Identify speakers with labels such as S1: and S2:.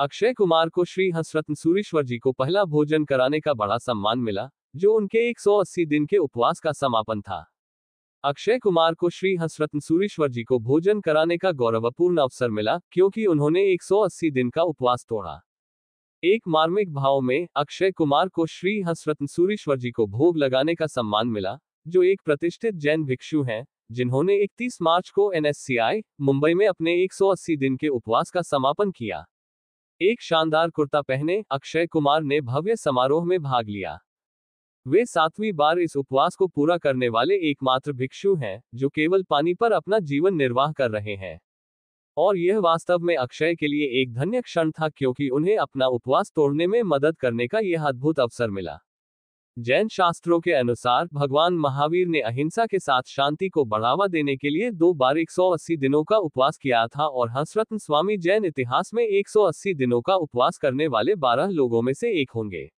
S1: अक्षय कुमार को श्री हसरत्न सूरीश्वर जी को पहला भोजन कराने का बड़ा सम्मान मिला जो उनके 180 दिन के उपवास का समापन था अक्षय कुमार को श्री हसरत्न सूरीश्वर जी को भोजन कराने का गौरवपूर्ण अवसर मिला क्योंकि उन्होंने 180 दिन का उपवास तोड़ा एक मार्मिक भाव में अक्षय कुमार को श्री हसरत्न सूरीश्वर जी को भोग लगाने का सम्मान मिला जो एक प्रतिष्ठित जैन भिक्षु हैं जिन्होंने 31 मार्च को एनएससीआई मुंबई में अपने 180 दिन के उपवास का समापन किया एक शानदार कुर्ता पहने अक्षय कुमार ने भव्य समारोह में भाग लिया वे सातवीं बार इस उपवास को पूरा करने वाले एकमात्र भिक्षु हैं जो केवल पानी पर अपना जीवन निर्वाह कर रहे हैं और यह वास्तव में अक्षय के लिए एक धन्य क्षण था क्योंकि उन्हें अपना उपवास तोड़ने में मदद करने का यह अद्भुत अवसर मिला जैन शास्त्रों के अनुसार भगवान महावीर ने अहिंसा के साथ शांति को बढ़ावा देने के लिए दो बार 180 दिनों का उपवास किया था और हसरत्न स्वामी जैन इतिहास में 180 दिनों का उपवास करने वाले 12 लोगों में से एक होंगे